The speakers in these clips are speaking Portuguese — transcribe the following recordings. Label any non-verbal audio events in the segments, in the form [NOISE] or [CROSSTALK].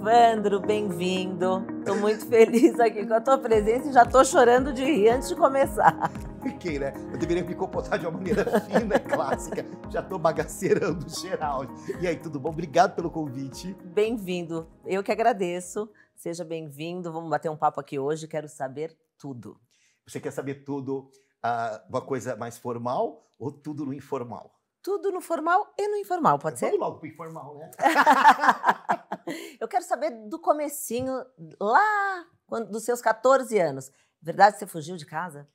Evandro, bem-vindo. Estou muito feliz aqui com a tua presença e já estou chorando de rir antes de começar. Fiquei, né? Eu deveria me comportar de uma maneira fina e clássica. Já estou bagaceirando geral. E aí, tudo bom? Obrigado pelo convite. Bem-vindo. Eu que agradeço. Seja bem-vindo. Vamos bater um papo aqui hoje. Quero saber tudo. Você quer saber tudo, uh, uma coisa mais formal ou tudo no informal? Tudo no formal e no informal, pode ser? Vamos logo pro informal, né? [LAUGHS] eu quero saber do comecinho, lá quando, dos seus 14 anos. Verdade, você fugiu de casa?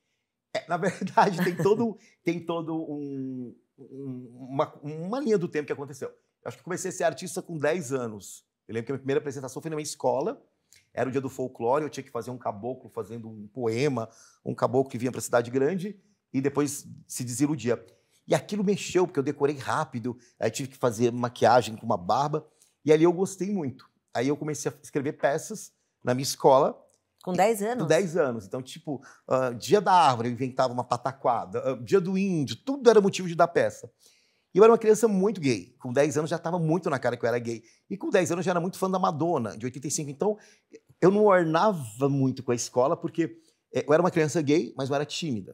É, na verdade, tem todo, [LAUGHS] tem todo um, um, uma, uma linha do tempo que aconteceu. Eu acho que comecei a ser artista com 10 anos. Eu lembro que a minha primeira apresentação foi na minha escola. Era o dia do folclore, eu tinha que fazer um caboclo fazendo um poema, um caboclo que vinha para a cidade grande e depois se desiludia. E aquilo mexeu, porque eu decorei rápido, aí tive que fazer maquiagem com uma barba. E ali eu gostei muito. Aí eu comecei a escrever peças na minha escola. Com 10 anos? Com 10 anos. Então, tipo, uh, dia da árvore eu inventava uma pataquada, uh, dia do índio, tudo era motivo de dar peça. E eu era uma criança muito gay. Com 10 anos já estava muito na cara que eu era gay. E com 10 anos já era muito fã da Madonna, de 85. Então, eu não ornava muito com a escola, porque eh, eu era uma criança gay, mas eu era tímida.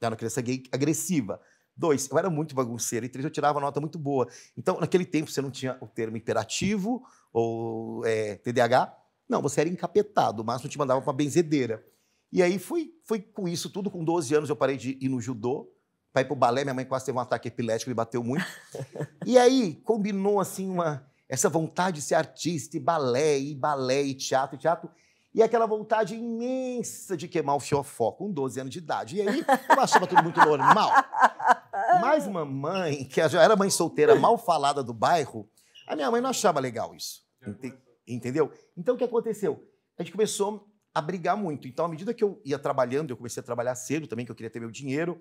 Eu era uma criança gay agressiva. Dois, eu era muito bagunceiro. E três, eu tirava nota muito boa. Então, naquele tempo, você não tinha o termo imperativo ou é, TDAH. Não, você era encapetado. O máximo te mandava para uma benzedeira. E aí fui, fui com isso tudo. Com 12 anos, eu parei de ir no judô para ir pro balé. Minha mãe quase teve um ataque epilético, ele bateu muito. [LAUGHS] e aí combinou assim uma essa vontade de ser artista e balé e balé e teatro e teatro e aquela vontade imensa de queimar o fiofó com 12 anos de idade. E aí eu achava tudo muito normal. [LAUGHS] Mas mamãe, que já era mãe solteira mal falada do bairro, a minha mãe não achava legal isso. É, entendeu? Então o que aconteceu? A gente começou a brigar muito. Então, à medida que eu ia trabalhando, eu comecei a trabalhar cedo também, que eu queria ter meu dinheiro.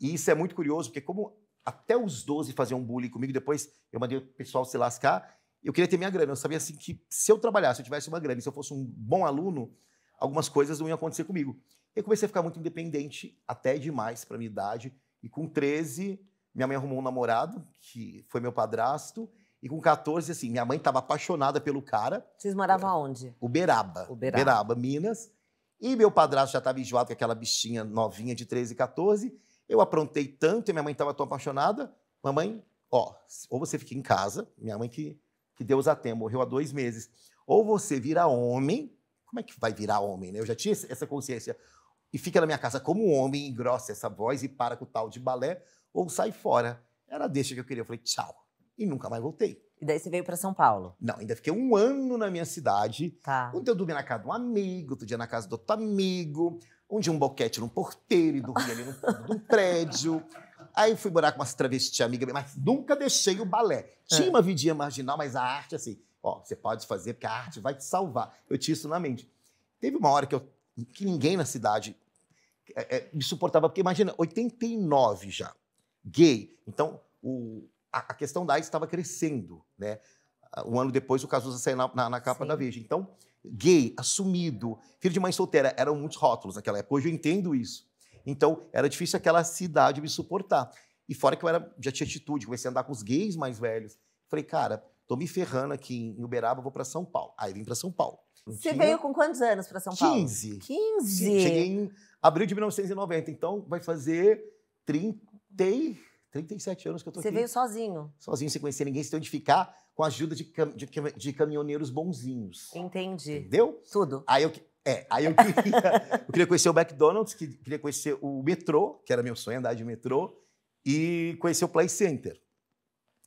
E isso é muito curioso, porque como até os 12 faziam bullying comigo, depois eu mandei o pessoal se lascar, eu queria ter minha grana. Eu sabia assim que se eu trabalhasse, eu tivesse uma grana, e se eu fosse um bom aluno, algumas coisas não iam acontecer comigo. Eu comecei a ficar muito independente, até demais para minha idade. E com 13, minha mãe arrumou um namorado, que foi meu padrasto. E com 14, assim, minha mãe estava apaixonada pelo cara. Vocês moravam aonde? Uberaba. Uberaba. Uberaba, Minas. E meu padrasto já estava enjoado com aquela bichinha novinha de 13, 14. Eu aprontei tanto e minha mãe estava tão apaixonada. Mamãe, ó, ou você fica em casa, minha mãe que, que Deus a tem, morreu há dois meses. Ou você vira homem, como é que vai virar homem, né? Eu já tinha essa consciência e fica na minha casa como um homem, engrossa essa voz e para com o tal de balé, ou sai fora. Era deixa que eu queria. Eu falei, tchau. E nunca mais voltei. E daí você veio para São Paulo? Não, ainda fiquei um ano na minha cidade. Tá. Onde eu dormia na casa de um amigo, outro dia na casa do outro amigo. Onde um boquete num porteiro e dormia ali no fundo de um prédio. Aí fui morar com umas travesti amiga mas nunca deixei o balé. É. Tinha é. uma vidinha marginal, mas a arte, assim, ó, você pode fazer porque a arte vai te salvar. Eu tinha isso na mente. Teve uma hora que eu que ninguém na cidade é, é, me suportava. Porque imagina, 89 já, gay. Então, o, a, a questão da AIDS estava crescendo, né? Um ano depois, o Cazuza saiu na, na, na capa Sim. da Veja. Então, gay, assumido, filho de mãe solteira, eram muitos rótulos naquela época. Hoje eu entendo isso. Então, era difícil aquela cidade me suportar. E fora que eu era, já tinha atitude, comecei a andar com os gays mais velhos. Falei, cara, tô me ferrando aqui em Uberaba, vou para São Paulo. Aí vim para São Paulo. Você tinha... veio com quantos anos para São Paulo? 15. 15. Cheguei em abril de 1990, então vai fazer 30, 37 anos que eu tô Você aqui. Você veio sozinho? Sozinho, sem conhecer ninguém, sem onde ficar, com a ajuda de, cam... de, cam... de caminhoneiros bonzinhos. Entendi. Entendeu? Tudo. Aí eu, é, aí eu queria, [LAUGHS] eu queria conhecer o McDonald's, queria conhecer o metrô, que era meu sonho andar de metrô, e conhecer o Play Center.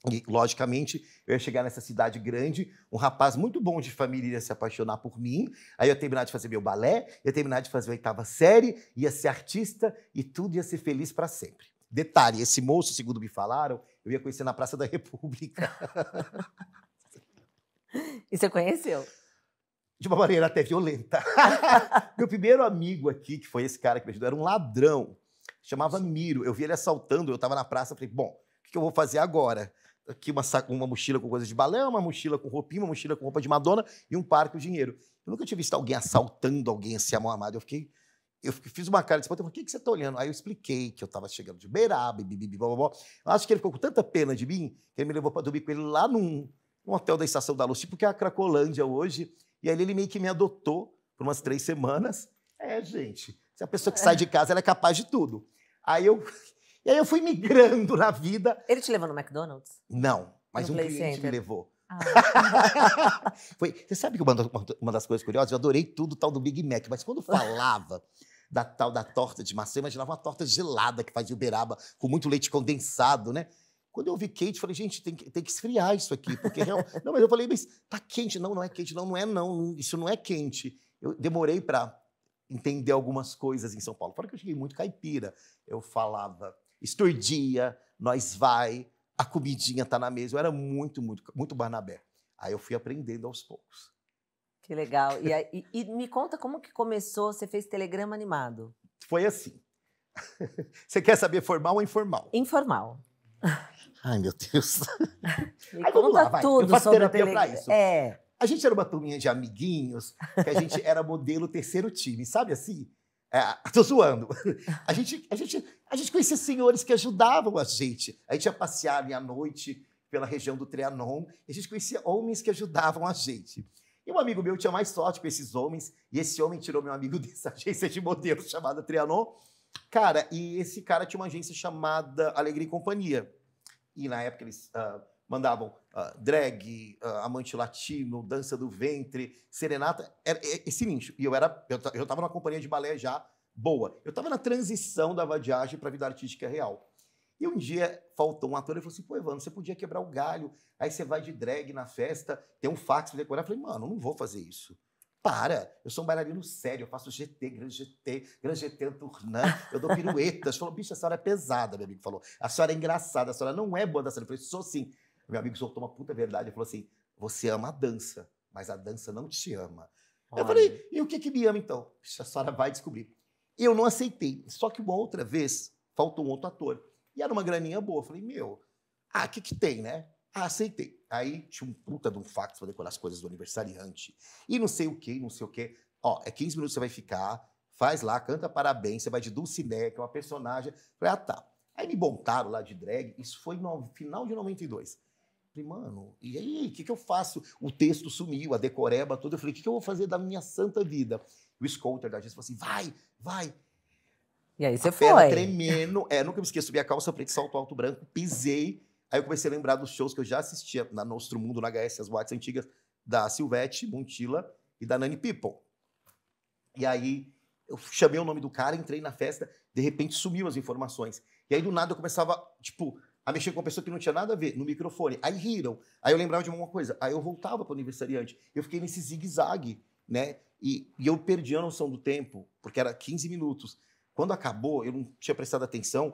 E, logicamente, eu ia chegar nessa cidade grande, um rapaz muito bom de família ia se apaixonar por mim, aí eu ia terminar de fazer meu balé, ia terminar de fazer a oitava série, ia ser artista e tudo ia ser feliz para sempre. Detalhe, esse moço, segundo me falaram, eu ia conhecer na Praça da República. e você conheceu? De uma maneira até violenta. [LAUGHS] meu primeiro amigo aqui, que foi esse cara que me ajudou, era um ladrão. Chamava Miro. Eu vi ele assaltando, eu estava na praça, falei, bom, o que eu vou fazer agora? aqui uma, saco, uma mochila com coisa de balé, uma mochila com roupinha, uma mochila com roupa de Madonna e um par com dinheiro. Eu nunca tinha visto alguém assaltando alguém assim a mão amada. Eu fiquei. Eu fiz uma cara de espanto, por que, que você está olhando? Aí eu expliquei que eu estava chegando de Beiraba, bibibi, blá, blá, blá. Acho que ele ficou com tanta pena de mim que ele me levou para dormir com ele lá num, num hotel da Estação da Luz, tipo que é a Cracolândia hoje. E aí ele meio que me adotou por umas três semanas. É, gente, se a pessoa que é. sai de casa, ela é capaz de tudo. Aí eu e aí eu fui migrando na vida. Ele te levou no McDonald's? Não, mas no um Play cliente Center. me levou. Ah. [LAUGHS] Foi, você sabe que uma, uma das coisas curiosas, eu adorei tudo tal do Big Mac, mas quando falava [LAUGHS] da tal da torta de maçã, eu imaginava uma torta gelada que fazia Uberaba com muito leite condensado, né? Quando eu vi quente, falei, gente, tem que, tem que esfriar isso aqui, porque real... [LAUGHS] não, mas eu falei, mas tá quente, não, não é quente, não, não é não, isso não é quente. Eu demorei para entender algumas coisas em São Paulo. Fora que eu cheguei muito caipira. Eu falava Estourdia, nós vai, a comidinha está na mesa. Eu era muito, muito, muito Barnabé. Aí eu fui aprendendo aos poucos. Que legal. E, e, e me conta como que começou, você fez telegrama animado. Foi assim. [LAUGHS] Você quer saber formal ou informal? Informal. Ai, meu Deus. [LAUGHS] Me Aí, conta lá, tudo Eu faço sobre terapia tele... pra isso. É. A gente era uma turminha de amiguinhos, que a gente era modelo terceiro time, sabe assim? Estou é, [LAUGHS] zoando. A gente, a, gente, a gente conhecia senhores que ajudavam a gente. A gente ia passear à noite pela região do Trianon e a gente conhecia homens que ajudavam a gente. E um amigo meu tinha mais sorte com esses homens e esse homem tirou meu amigo [LAUGHS] dessa agência de modelos chamada Trianon. Cara, e esse cara tinha uma agência chamada Alegria e Companhia. E na época eles uh, mandavam uh, drag, uh, amante latino, dança do ventre, serenata, era esse nicho. E eu era, eu, estava numa companhia de balé já boa. Eu estava na transição da vadiagem para a vida artística real. E um dia faltou um ator e falou assim: pô, Evandro, você podia quebrar o galho, aí você vai de drag na festa, tem um fax pra decorar. Eu falei: mano, não vou fazer isso. Para, eu sou um bailarino sério, eu faço GT, grande GT, grande GT turnã, eu dou piruetas. falou, bicho, a senhora é pesada, meu amigo falou. A senhora é engraçada, a senhora não é boa dançarina. Eu falei, sou sim. Meu amigo soltou uma puta verdade e falou assim: você ama a dança, mas a dança não te ama. Olha. Eu falei, e o que, que me ama então? A senhora vai descobrir. Eu não aceitei. Só que uma outra vez faltou um outro ator. E era uma graninha boa. Eu falei, meu, ah, o que, que tem, né? Ah, aceitei. Aí tinha um puta de um fax de decorar as coisas do aniversariante. E não sei o que, não sei o que. Ó, é 15 minutos você vai ficar, faz lá, canta parabéns, você vai de Dulcinea, que é uma personagem. Eu falei, ah, tá. Aí me montaram lá de drag, isso foi no final de 92. Falei, mano, e aí, o que, que eu faço? O texto sumiu, a decoreba toda. Eu falei, o que, que eu vou fazer da minha santa vida? o scouter da agência falou assim, vai, vai. E aí você foi. tremendo. É, nunca me esqueço, subi a calça preta, salto alto branco, pisei. Aí eu comecei a lembrar dos shows que eu já assistia na Nostro Mundo, na HS, as boates antigas, da Silvete, Montila e da Nani People. E aí eu chamei o nome do cara, entrei na festa, de repente sumiu as informações. E aí do nada eu começava, tipo, a mexer com uma pessoa que não tinha nada a ver no microfone. Aí riram. Aí eu lembrava de alguma coisa. Aí eu voltava para o aniversariante. Eu fiquei nesse zigue-zague, né? E, e eu perdi a noção do tempo, porque era 15 minutos. Quando acabou, eu não tinha prestado atenção,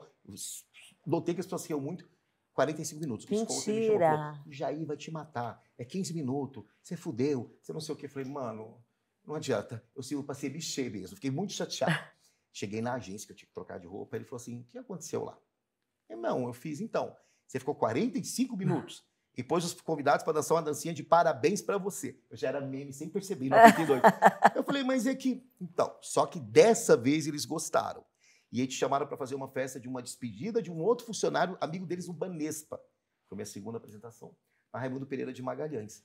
notei que as pessoas riam muito. 45 minutos. O Mentira! o Jair vai te matar. É 15 minutos. Você fudeu. Você não sei o quê. falei, mano, não adianta. Eu sirvo para ser bichê mesmo. Fiquei muito chateado. [LAUGHS] Cheguei na agência, que eu tinha que trocar de roupa. Ele falou assim, o que aconteceu lá? não, eu fiz. Então, você ficou 45 ah. minutos e pôs os convidados para dançar uma dancinha de parabéns para você. Eu já era meme sem perceber, em 92. [LAUGHS] eu falei, mas é que. Então, só que dessa vez eles gostaram. E aí te chamaram para fazer uma festa de uma despedida de um outro funcionário, amigo deles, o Banespa. Foi minha segunda apresentação. Na Raimundo Pereira de Magalhães.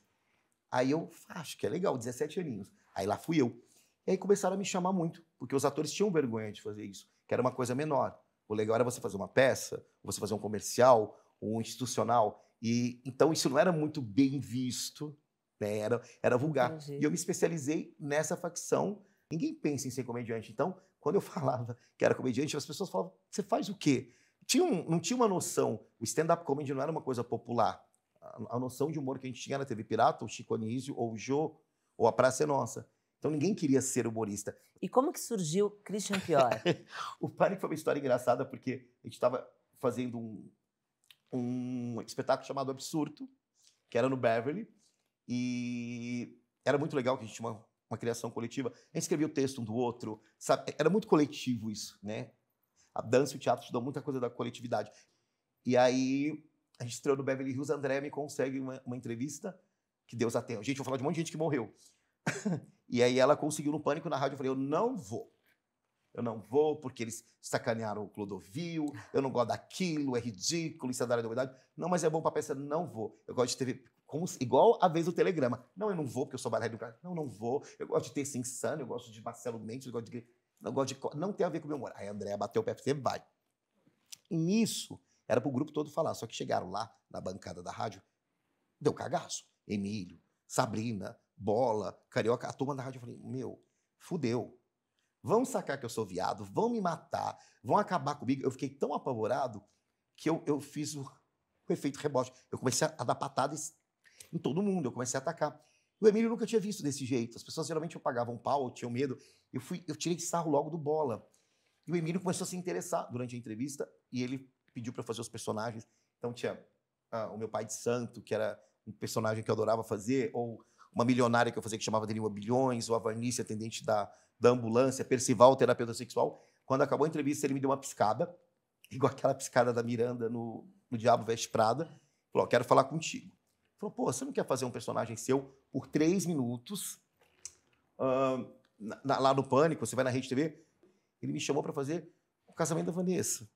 Aí eu, ah, acho que é legal, 17 aninhos. Aí lá fui eu. E aí começaram a me chamar muito, porque os atores tinham vergonha de fazer isso, que era uma coisa menor. O legal era você fazer uma peça, você fazer um comercial, um institucional. E então isso não era muito bem visto, né? era, era vulgar. Entendi. E eu me especializei nessa facção. Ninguém pensa em ser comediante. Então, quando eu [LAUGHS] falava que era comediante, as pessoas falavam: você faz o quê? Tinha um, não tinha uma noção. O stand-up comedy não era uma coisa popular. A, a, noção de humor que a gente tinha era TV Pirata, o Chico Anísio, ou o Jô, ou a Praça é Nossa. Então ninguém queria ser humorista. E como que surgiu Christian Pior? [LAUGHS] o Pânico foi uma história engraçada porque a gente estava fazendo um, um espetáculo chamado Absurdo, que era no Beverly, e era muito legal que a gente tinha uma, uma criação coletiva. A gente escrevia o texto um do outro, sabe? Era muito coletivo isso, né? A dança e o teatro te dão muita coisa da coletividade. E aí a gente estreou no Beverly Hills, André me consegue uma, uma entrevista, que Deus atenda. Gente, eu vou falar de um monte de gente que morreu. [LAUGHS] E aí ela conseguiu no pânico na rádio. Eu falei, eu não vou. Eu não vou porque eles sacanearam o Clodovil, eu não gosto daquilo, é ridículo, isso é da área da humanidade. Não, mas é bom para peça, não vou. Eu gosto de TV como, igual a vez do telegrama. Não, eu não vou porque eu sou de do cara. Não, não vou. Eu gosto de ter esse insano, eu gosto de Marcelo Mendes, eu gosto de não gosto de não tem a ver com o meu humor. Aí a Andréa bateu o pé, você assim, vai. E nisso, era pro grupo todo falar, só que chegaram lá na bancada da rádio, deu cagaço. Emílio, Sabrina, bola, carioca, a turma da rádio, eu falei, meu, fudeu. Vão sacar que eu sou viado, vão me matar, vão acabar comigo. Eu fiquei tão apavorado que eu, eu fiz o, o efeito rebote. Eu comecei a, dar patadas em todo mundo, eu comecei a atacar. O Emílio nunca tinha visto desse jeito. As pessoas geralmente pagavam pau, tinham medo. Eu, fui, eu tirei sarro logo do bola. E o Emílio começou a se interessar durante a entrevista e ele pediu para fazer os personagens. Então tinha ah, o meu pai de santo, que era um personagem que eu adorava fazer, ou uma milionária que eu fazia que chamava dele Lima Bilhões, a Avarnice, atendente da, da ambulância, Percival, terapeuta sexual. Quando acabou a entrevista, ele me deu uma piscada, [LAUGHS] igual aquela piscada da Miranda no, no Diabo Veste Prada. Falou, quero falar contigo. Ele falou, pô, você não quer fazer um personagem seu por três minutos uh, na, lá no Pânico, você vai na Rede TV? Ele me chamou para fazer o casamento da Vanessa.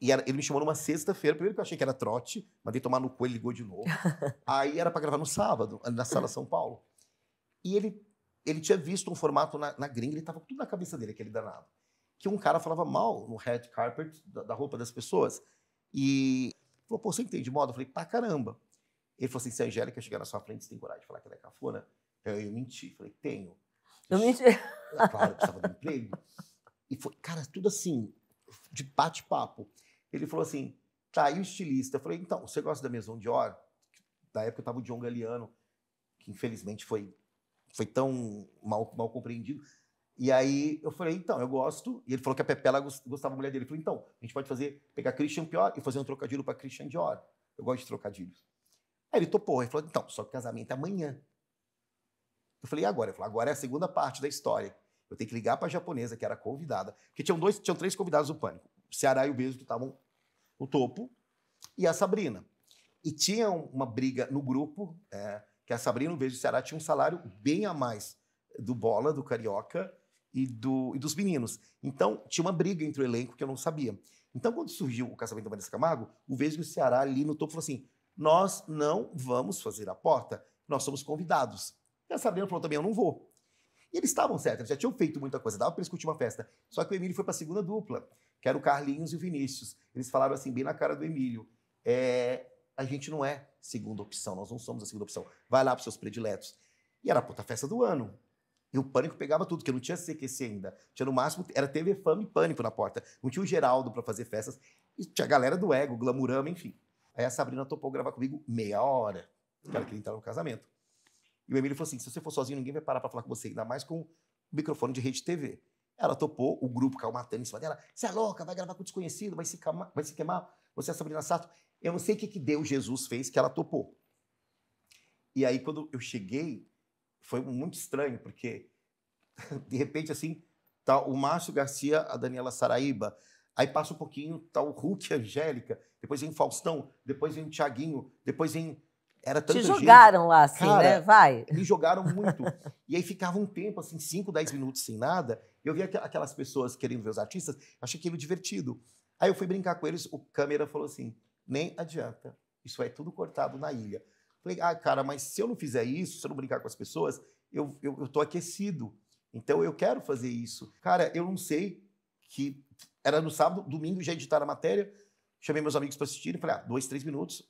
E era, ele me chamou numa sexta-feira, primeiro que eu achei que era trote, mandei tomar no cu, ele ligou de novo. [LAUGHS] Aí era para gravar no sábado, na sala São Paulo. E ele, ele tinha visto um formato na, na gringa, ele tava tudo na cabeça dele, aquele danado. Que um cara falava mal no red carpet da, da roupa das pessoas. E falou, pô, você entende moda? Eu falei, pra caramba. Ele falou assim, se a Angélica chegar na sua frente, você tem coragem de falar que ela é cafona? Eu, eu menti. falei, tenho. Eu menti. [LAUGHS] Ah, claro, eu precisava de um emprego. E foi, cara, tudo assim, de bate-papo. Ele falou assim: tá, e o estilista? Eu falei: então, você gosta da Maison Dior? Da época eu estava o John Galeano, que infelizmente foi, foi tão mal, mal compreendido. E aí eu falei, então, eu gosto. E ele falou que a Pepela gostava da mulher dele. Eu falei, então, a gente pode fazer, pegar Christian Pior e fazer um trocadilho para Christian Dior. Eu gosto de trocadilhos. Aí ele topou. Ele falou, então, só que o casamento é amanhã. Eu falei, e agora? Ele falou, agora é a segunda parte da história. Eu tenho que ligar para a japonesa, que era convidada. Porque tinham, dois, tinham três convidados do Pânico. O Ceará e o beso que estavam o topo, e a Sabrina. E tinha uma briga no grupo, é, que a Sabrina, no vez do Ceará, tinha um salário bem a mais do Bola, do Carioca e, do, e dos meninos. Então, tinha uma briga entre o elenco que eu não sabia. Então, quando surgiu o casamento da Vanessa Camargo, o Vejo do Ceará ali no topo falou assim: nós não vamos fazer a porta, nós somos convidados. E a Sabrina falou também: eu não vou. E eles estavam certos, eles já tinham feito muita coisa, dava para eles curtir uma festa. Só que o Emílio foi para a segunda dupla que era o Carlinhos e o Vinícius. Eles falaram assim, bem na cara do Emílio: é, a gente não é segunda opção, nós não somos a segunda opção. Vai lá para os seus prediletos. E era a puta festa do ano. E o pânico pegava tudo, que não tinha CQC ainda. Tinha no máximo, era TV Fama e Pânico na porta. Não tinha o Geraldo para fazer festas. E tinha a galera do ego, glamurama, enfim. Aí a Sabrina topou gravar comigo meia hora. Que ela queria entrar no casamento. E o Emílio falou assim: se você for sozinho, ninguém vai parar para falar com você, ainda mais com o microfone de rede TV. Ela topou, o grupo caiu matando em cima dela. Você é louca, vai gravar com desconhecido, vai se, queimar, vai se queimar. Você é Sabrina Sato. Eu não sei o que, que Deus, Jesus fez que ela topou. E aí, quando eu cheguei, foi muito estranho, porque [LAUGHS] de repente, assim, tá o Márcio Garcia, a Daniela Saraíba. Aí passa um pouquinho, tá o Hulk Angélica. Depois vem Faustão, depois vem o Tiaguinho, depois vem era Te jogaram gente. lá, assim, Cara, né? Vai. Me jogaram muito. [LAUGHS] e aí ficava um tempo, assim, 5, 10 minutos sem nada. Eu via aquelas pessoas querendo ver os artistas, achei aquilo divertido. Aí eu fui brincar com eles, o câmera falou assim: nem adianta, isso é tudo cortado na ilha. Falei, ah, cara, mas se eu não fizer isso, se eu não brincar com as pessoas, eu, eu, eu tô aquecido. Então eu quero fazer isso. Cara, eu não sei que. Era no sábado, domingo já editar a matéria. Chamei meus amigos para e falei, ah, dois, três minutos,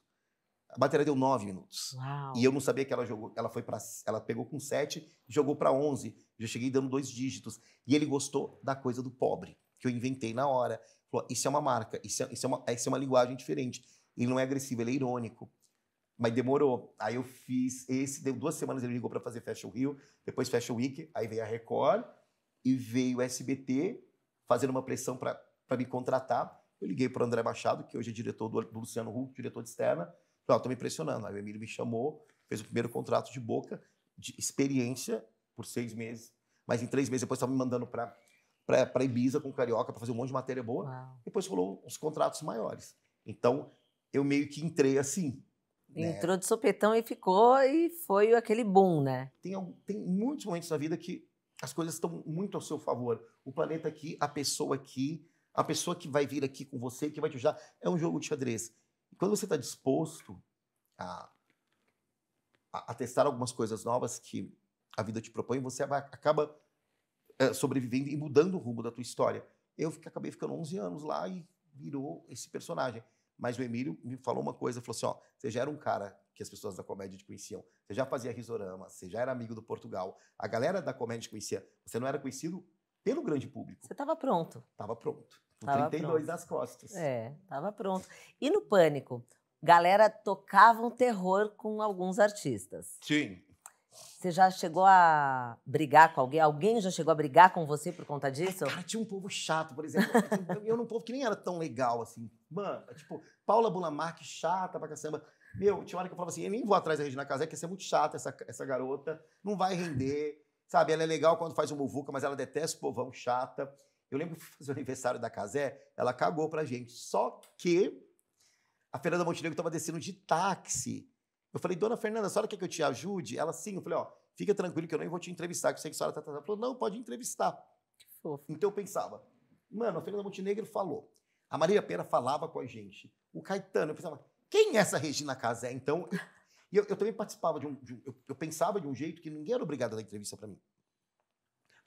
a bateria deu 9 minutos. Uau. E eu não sabia que ela jogou, ela foi para, ela pegou com 7, jogou para 11. Já cheguei dando dois dígitos. E ele gostou da coisa do pobre, que eu inventei na hora. Falou: "Isso é uma marca, isso é, isso é uma, isso é uma linguagem diferente. Ele não é agressivo, ele é irônico". Mas demorou. Aí eu fiz esse, deu duas semanas ele ligou para fazer Fashion Rio, depois Fashion Week, aí veio a Record e veio o SBT fazendo uma pressão para me contratar. Eu liguei para o André Machado, que hoje é diretor do, do Luciano Huck, diretor de externa não, estou me impressionando. Aí o Emílio me chamou, fez o primeiro contrato de boca, de experiência, por seis meses. Mas em três meses depois estava me mandando para para Ibiza com o Carioca para fazer um monte de matéria boa. Uau. Depois rolou uns contratos maiores. Então, eu meio que entrei assim. Né? Entrou né? de sopetão e ficou, e foi aquele boom, né? Tem, tem muitos momentos na vida que as coisas estão muito ao seu favor. O planeta aqui, a pessoa aqui, a pessoa que vai vir aqui com você, que vai te ajudar, é um jogo de xadrez quando você está disposto a, a, a, testar algumas coisas novas que a vida te propõe, você acaba é, sobrevivendo e mudando o rumo da tua história. Eu fico, acabei ficando 11 anos lá e virou esse personagem. Mas o Emílio me falou uma coisa, falou assim, ó, você já era um cara que as pessoas da comédia te conheciam, você já fazia risorama, você já era amigo do Portugal, a galera da comédia te conhecia, você não era conhecido pelo grande público. Você estava pronto. Estava pronto. Com tava 32 pronto. nas costas. É, tava pronto. E no Pânico, galera tocava um terror com alguns artistas. Sim. Você já chegou a brigar com alguém? Alguém já chegou a brigar com você por conta ah, disso? cara, tinha um povo chato, por exemplo. eu num povo que nem era tão legal, assim. Mano, é tipo, Paula Bulamarque, chata pra caramba. Meu, tinha hora que eu falava assim, eu nem vou atrás da Regina Casé, que ia é muito chata, essa, essa garota. Não vai render, sabe? Ela é legal quando faz o muvuca, mas ela detesta o povão chata. Eu lembro que fazer o aniversário da Casé, ela cagou pra gente. Só que a Fernanda Montenegro estava descendo de táxi. Eu falei, dona Fernanda, a senhora quer que eu te ajude? Ela, sim. Eu falei, ó, fica tranquilo que eu nem vou te entrevistar, que eu sei que a senhora tá trazendo. Ela falou, não, pode entrevistar. Fofo. Então eu pensava, mano, a Fernanda Montenegro falou. A Maria Pera falava com a gente. O Caetano, eu pensava, quem é essa Regina Casé? Então, [LAUGHS] e eu, eu, também participava de um, de um eu, eu, pensava de um jeito que ninguém era obrigado a dar entrevista para mim.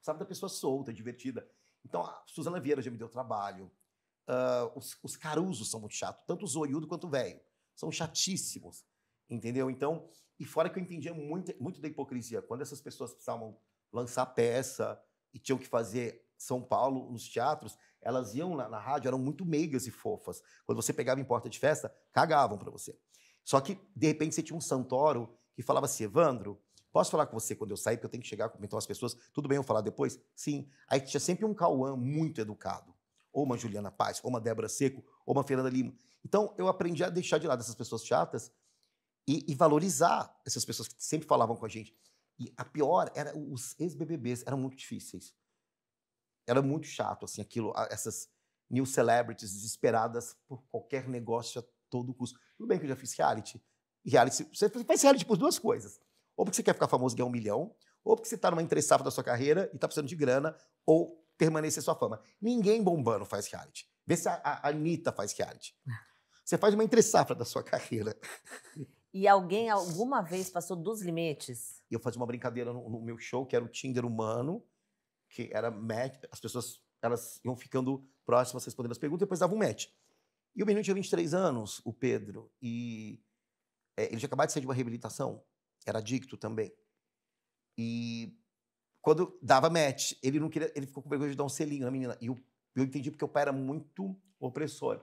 Sabe da pessoa solta, divertida. Então, a Suzana Vieira já me deu trabalho. Uh, os, os caruzos são muito chatos, tanto o zoiudo quanto o velho. São chatíssimos, entendeu? Então, e fora que eu entendia muito, muito da hipocrisia. Quando essas pessoas precisavam lançar peça e tinham que fazer São Paulo nos teatros, elas iam na, na rádio, eram muito meigas e fofas. Quando você pegava em porta de festa, cagavam para você. Só que, de repente, você tinha um Santoro que falava assim, Evandro, Posso falar com você quando eu sair, porque eu tenho que chegar, então as pessoas. Tudo bem eu falar depois? Sim. Aí tinha sempre um Cauã muito educado. Ou uma Juliana Paz, ou uma Débora Seco, ou uma Fernanda Lima. Então, eu aprendi a deixar de lado essas pessoas chatas e, e valorizar essas pessoas que sempre falavam com a gente. E a pior era os ex-BBBs, eram muito difíceis. Era muito chato, assim, aquilo, essas new celebrities desesperadas por qualquer negócio a todo custo. Tudo bem que eu já fiz reality. Reality, você faz reality por duas coisas. Ou porque você quer ficar famoso e ganhar um milhão, ou porque você está numa entre da sua carreira e está precisando de grana, ou permanecer sua fama. Ninguém bombando faz reality. Vê se a, a Anitta faz reality. Você faz uma entre da sua carreira. E alguém alguma vez passou dos limites? Eu fazia uma brincadeira no, no meu show, que era o Tinder humano, que era match, as pessoas elas iam ficando próximas, respondendo as perguntas, e depois dava um match. E o menino tinha 23 anos, o Pedro, e é, ele tinha acabado de sair de uma reabilitação que era adicto também. E quando dava match, ele não queria, ele ficou com vergonha de dar um selinho na menina. E eu, eu entendi porque o pai era muito opressor.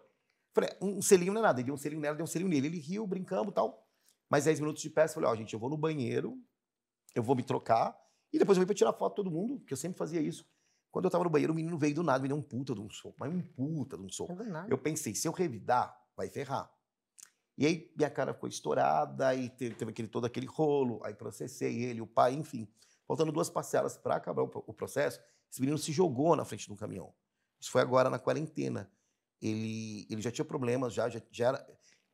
Falei, é, um selinho não é nada. Ele deu um selinho nela, deu um selinho nele. Ele riu, brincando tal. Mas 10 minutos de pé, eu falei, ó, oh, gente, eu vou no banheiro, eu vou me trocar, e depois eu vim pra tirar foto de todo mundo, que eu sempre fazia isso. Quando eu tava no banheiro, o menino veio do nada, me deu um puta de um soco, mas um puta de um soco. É eu pensei, se eu revidar, vai ferrar. E aí minha cara ficou estourada, e teve, aquele, todo aquele rolo, aí processei ele, o pai, enfim. Faltando duas parcelas para acabar o, processo, esse menino se jogou na frente de um caminhão. Isso foi agora na quarentena. Ele, ele já tinha problemas, já, já, já era,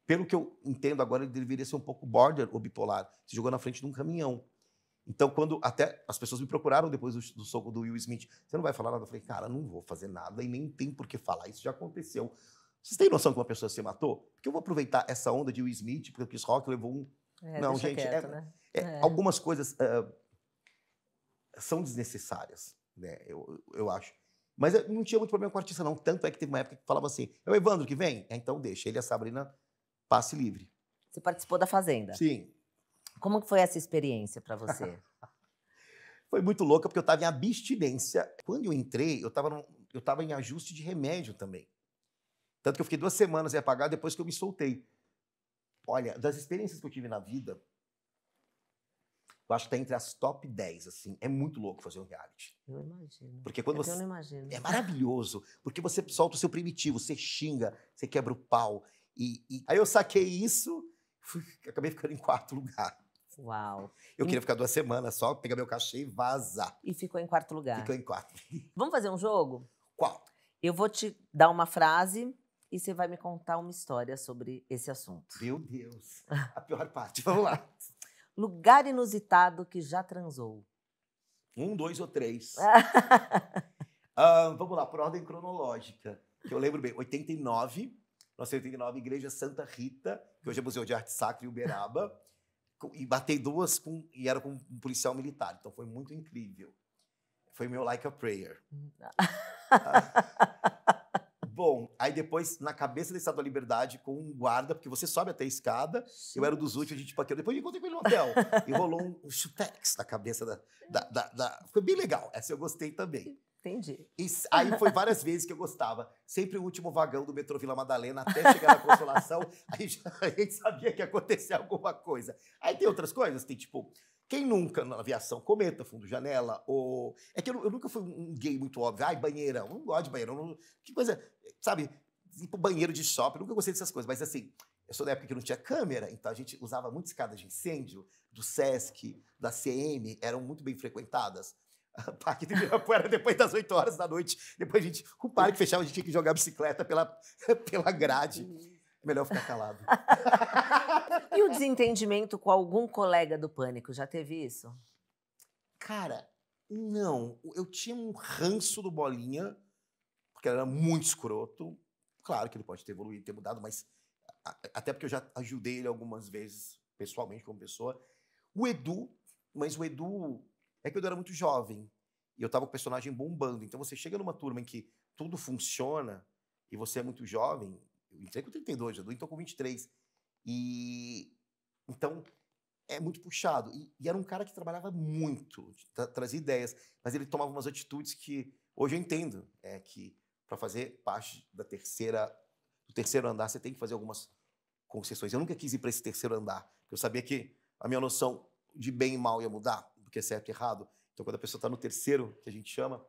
Pelo que eu entendo agora, ele deveria ser um pouco border ou bipolar. Se jogou na frente de um caminhão. Então, quando até as pessoas me procuraram depois do, do soco do Will Smith, você não vai falar nada? Eu falei, cara, não vou fazer nada e nem tem por que falar. Isso já aconteceu. Vocês têm noção que uma pessoa se matou? Porque eu vou aproveitar essa onda de Will Smith, porque o Chris Rock levou um. É, não, gente, quieto, é, né? é, é. algumas coisas uh, são desnecessárias, né? Eu, eu acho. Mas eu não tinha muito problema com o artista, não. Tanto é que teve uma época que falava assim: é o Evandro que vem? É, então deixa ele e a Sabrina passe livre. Você participou da Fazenda? Sim. Como foi essa experiência para você? [LAUGHS] foi muito louca, porque eu estava em abstinência. Quando eu entrei, eu estava eu em ajuste de remédio também. Tanto que eu fiquei duas semanas sem pagar depois que eu me soltei. Olha, das experiências que eu tive na vida, eu acho que tá entre as top 10, assim. É muito louco fazer um reality. Eu imagino. Porque quando é você... Eu não imagino. É maravilhoso. Porque você solta o seu primitivo, você xinga, você quebra o pau. E, e... Aí eu saquei isso, fui... acabei ficando em quarto lugar. Uau. Eu queria ficar duas semanas só, pegar meu cachê e vazar. E ficou em quarto lugar. Ficou em quarto. Vamos fazer um jogo? Qual? Eu vou te dar uma frase e você vai me contar uma história sobre esse assunto. Meu Deus, a pior parte. Vamos lá. [LAUGHS] Lugar inusitado que já transou. Um, dois ou três. [LAUGHS] ah, vamos lá, por ordem cronológica, que eu lembro bem. 89, 1989, Igreja Santa Rita, que hoje é Museu de Arte Sacra em Uberaba. E batei duas com, e era com um policial militar, então foi muito incrível. Foi meu Like a Prayer. Hum, ah, ah. [LAUGHS] bom. Aí depois, na cabeça do Estado da Liberdade, com um guarda, porque você sobe até a escada, Sim. eu era dos últimos, a gente paquerou. Tipo, depois eu encontrei com ele no hotel. e rolou um, um chutex na cabeça da, da, da, da. Foi bem legal. Essa eu gostei também. Entendi. E aí foi várias vezes que eu gostava. Sempre o último vagão do metrô Vila Madalena, até chegar na Consolação, [LAUGHS] aí já, a gente sabia que ia acontecer alguma coisa. Aí tem outras coisas, tem tipo quem nunca, na aviação, cometa fundo de janela, ou... É que eu, eu, nunca fui um gay muito óbvio. Ai, banheirão, não gosto de banheirão. Não... Que coisa, sabe? Tipo, banheiro de shopping, nunca gostei dessas coisas. Mas, assim, eu sou da época que não tinha câmera, então a gente usava muito escadas de incêndio, do SESC, da CM, eram muito bem frequentadas. O [LAUGHS] parque do era depois das 8 horas da noite. Depois a gente, o parque fechava, a gente tinha que jogar bicicleta pela, [LAUGHS] pela grade. Uhum. Melhor ficar calado. [LAUGHS] e o desentendimento com algum colega do pânico? Já teve isso? Cara, não. Eu tinha um ranço do Bolinha, porque ele era muito escroto. Claro que ele pode ter evoluído, ter mudado, mas até porque eu já ajudei ele algumas vezes, pessoalmente, como pessoa. O Edu, mas o Edu. É que eu era muito jovem. E eu tava com o personagem bombando. Então você chega numa turma em que tudo funciona e você é muito jovem, eu entrei com 32, eu estou com 23. E então é muito puxado. E, e, era um cara que trabalhava muito, tra trazia ideias, mas ele tomava umas atitudes que hoje eu entendo, é que para fazer parte da terceira do terceiro andar você tem que fazer algumas concessões. Eu nunca quis ir para esse terceiro andar, porque eu sabia que a minha noção de bem e mal ia mudar, do que é certo e errado. Então quando a pessoa está no terceiro, que a gente chama,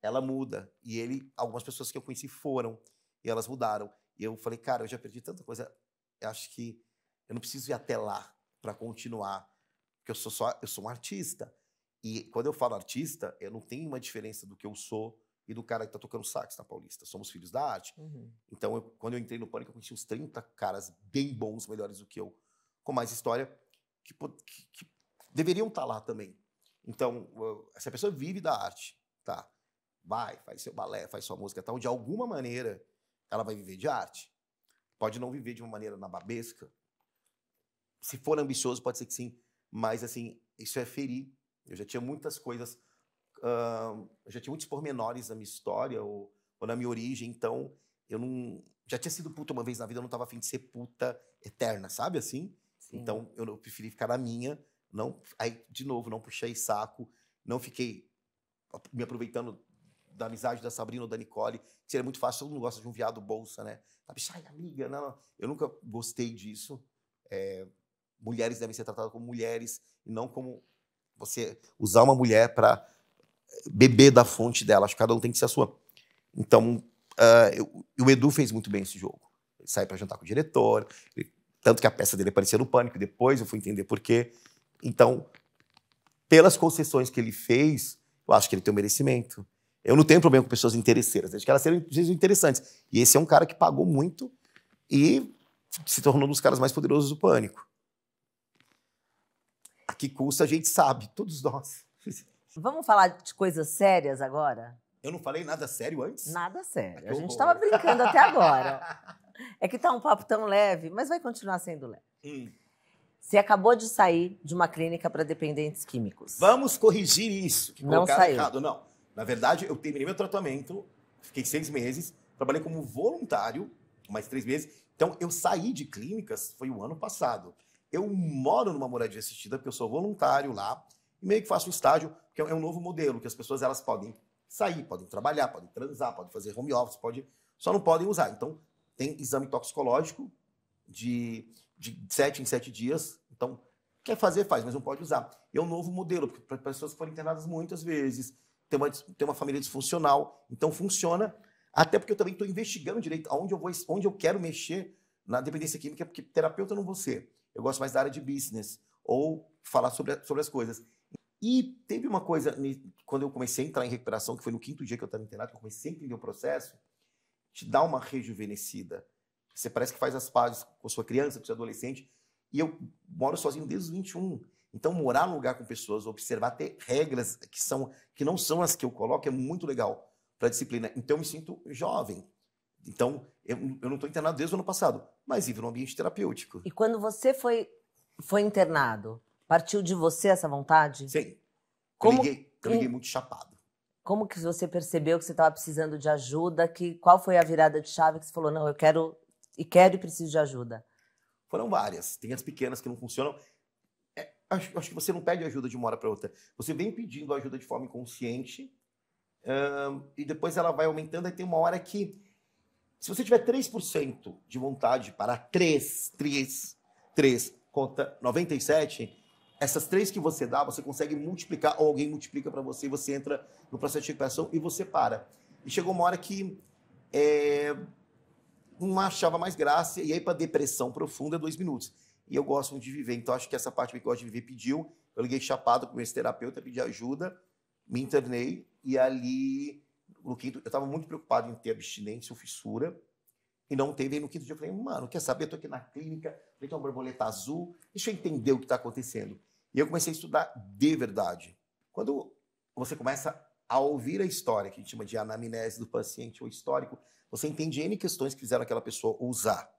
ela muda. E ele, algumas pessoas que eu conheci foram e elas mudaram. E eu falei, cara, eu já perdi tanta coisa. Eu acho que eu não preciso ir até lá para continuar, porque eu sou só eu sou um artista. E quando eu falo artista, eu não tenho uma diferença do que eu sou e do cara que tá tocando sax na Paulista. Somos filhos da arte. Uhum. Então, eu, quando eu entrei no Pânico, eu conheci uns 30 caras bem bons, melhores do que eu, com mais história, que, que, que deveriam estar tá lá também. Então, essa pessoa vive da arte, tá? Vai, faz seu balé, faz sua música, tal, tá? de alguma maneira ela vai viver de arte. Pode não viver de uma maneira nababesca. Se for ambicioso, pode ser que sim. Mas, assim, isso é ferir. Eu já tinha muitas coisas... Uh, eu já tinha muitos pormenores na minha história ou, ou na minha origem. Então, eu não... Já tinha sido puta uma vez na vida, eu não estava afim de ser puta eterna, sabe assim? Sim. Então, eu, eu preferi ficar na minha. Não, aí, de novo, não puxei saco. Não fiquei me aproveitando da amizade da Sabrina ou da Nicole, que seria muito fácil, todo mundo gosta de um viado bolsa, né? Sabe, sai, amiga, não, não. Eu nunca gostei disso. É, mulheres devem ser tratadas como mulheres e não como você usar uma mulher para eh, beber da fonte dela. Acho que cada um tem que ser a sua. Então, uh, eu, o Edu fez muito bem esse jogo. Ele saiu para jantar com o diretor, ele, tanto que a peça dele aparecia no Pânico, depois eu fui entender por quê. Então, pelas concessões que ele fez, eu acho que ele tem o um merecimento. Eu não tenho problema com pessoas interesseiras, desde que elas sejam interessantes. E esse é um cara que pagou muito e se tornou um dos caras mais poderosos do pânico. A que custa a gente sabe, todos nós. [LAUGHS] Vamos falar de coisas sérias agora? Eu não falei nada sério antes? Nada sério. Ah, a gente estava brincando até agora. [LAUGHS] É que tá um papo tão leve, mas vai continuar sendo leve. Hum. Você acabou de sair de uma clínica para dependentes químicos. Vamos corrigir isso. Que não saiu. Errado, não. Na verdade, eu terminei meu tratamento, fiquei seis meses, trabalhei como voluntário, mais três meses. Então, eu saí de clínicas, foi o ano passado. Eu moro numa moradia assistida, porque eu sou voluntário lá, e meio que faço estágio, que é um novo modelo, que as pessoas elas podem sair, podem trabalhar, podem transar, podem fazer home office, pode, só não podem usar. Então, tem exame toxicológico de, de sete em sete dias. Então, quer fazer, faz, mas não pode usar. É um novo modelo, porque pessoas foram internadas muitas vezes, tem uma, tem uma família disfuncional. Então funciona, até porque eu também estou investigando direito aonde eu, vou, onde eu quero mexer na dependência química, porque terapeuta eu não vou ser. Eu gosto mais da área de business ou falar sobre, sobre as coisas. E teve uma coisa, quando eu comecei a entrar em recuperação, que foi no quinto dia que eu estava internado, que eu comecei a entender o processo, te dá uma rejuvenescida. Você parece que faz as pazes com sua criança, com seu adolescente. E eu moro sozinho desde os 21. Então, morar no lugar com pessoas, observar, ter regras que, são, que não são as que eu coloco, é muito legal para a disciplina. Então, eu me sinto jovem. Então, eu, eu não estou internado desde o ano passado, mas vivo num ambiente terapêutico. E quando você foi, foi internado, partiu de você essa vontade? Sim. Como... Eu, liguei, eu liguei muito chapado. Como que você percebeu que você estava precisando de ajuda? Que qual foi a virada de chave que você falou não, eu quero e quero e preciso de ajuda? Foram várias. Tem as pequenas que não funcionam acho, acho que você não pede ajuda de uma hora para outra. Você vem pedindo ajuda de forma inconsciente e depois ela vai aumentando. Aí tem uma hora que, se você tiver 3% de vontade para 3, 3, 3 conta 97, essas três que você dá, você consegue multiplicar ou alguém multiplica para você e você entra no processo de recuperação e você para. E chegou uma hora que é, não achava mais graça e aí para depressão profunda é dois minutos e eu gosto muito de viver. Então acho que essa parte que eu gosto de viver pediu. Eu liguei chapado com esse terapeuta, pedi ajuda, me internei e ali no quinto eu estava muito preocupado em ter abstinência ou fissura e não teve. E no quinto dia eu falei, mano, quer saber? Eu tô aqui na clínica, vem uma borboleta azul, deixa eu entender o que está acontecendo. E eu comecei a estudar de verdade. Quando você começa a ouvir a história, que a gente chama de anamnese do paciente ou histórico, você entende N questões que fizeram aquela pessoa usar.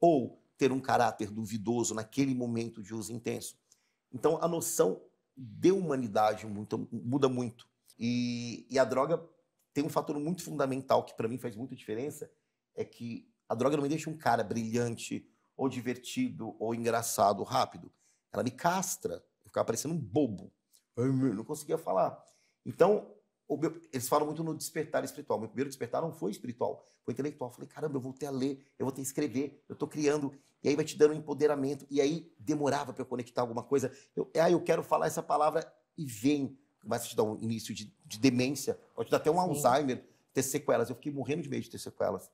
Ou ter um caráter duvidoso naquele momento de uso intenso. Então, a noção de humanidade muda muito. E, e a droga tem um fator muito fundamental que, para mim, faz muita diferença: é que a droga não me deixa um cara brilhante, ou divertido, ou engraçado rápido. Ela me castra. Eu ficava parecendo um bobo. Eu não conseguia falar. Então, meu, eles falam muito no despertar espiritual. Meu primeiro despertar não foi espiritual, foi intelectual. Eu falei, caramba, eu voltei a ler, eu voltei a escrever, eu estou criando e aí vai te dando um empoderamento, e aí demorava para eu conectar alguma coisa. Eu, ah, eu quero falar essa palavra e vem. Vai te dar um início de, de demência, pode te dar até um Sim. Alzheimer, ter sequelas. Eu fiquei morrendo de medo de ter sequelas.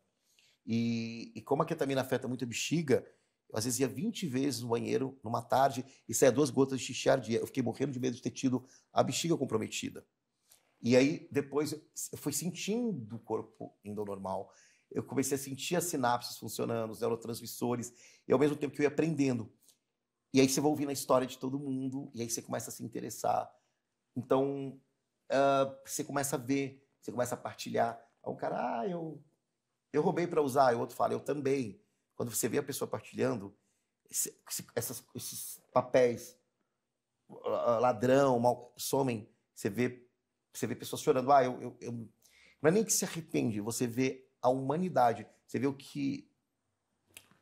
E, e como a ketamina afeta muito a bexiga, eu às vezes ia 20 vezes no banheiro numa tarde e saia duas gotas de xixi Eu fiquei morrendo de medo de ter tido a bexiga comprometida. E aí, depois, eu fui sentindo o corpo indo ao normal eu comecei a sentir as sinapses funcionando, os neurotransmissores, e ao mesmo tempo que eu ia aprendendo. E aí você vai ouvindo a história de todo mundo, e aí você começa a se interessar. Então, uh, você começa a ver, você começa a partilhar. Aí um cara, ah, eu, eu roubei para usar, e o outro fala, eu também. Quando você vê a pessoa partilhando esse, essas, esses papéis, ah, ah, ladrão, mal, somem, você vê, você vê pessoas chorando. Ah, eu, eu, eu... Não é nem que se arrepende, você vê a humanidade. Você vê o que,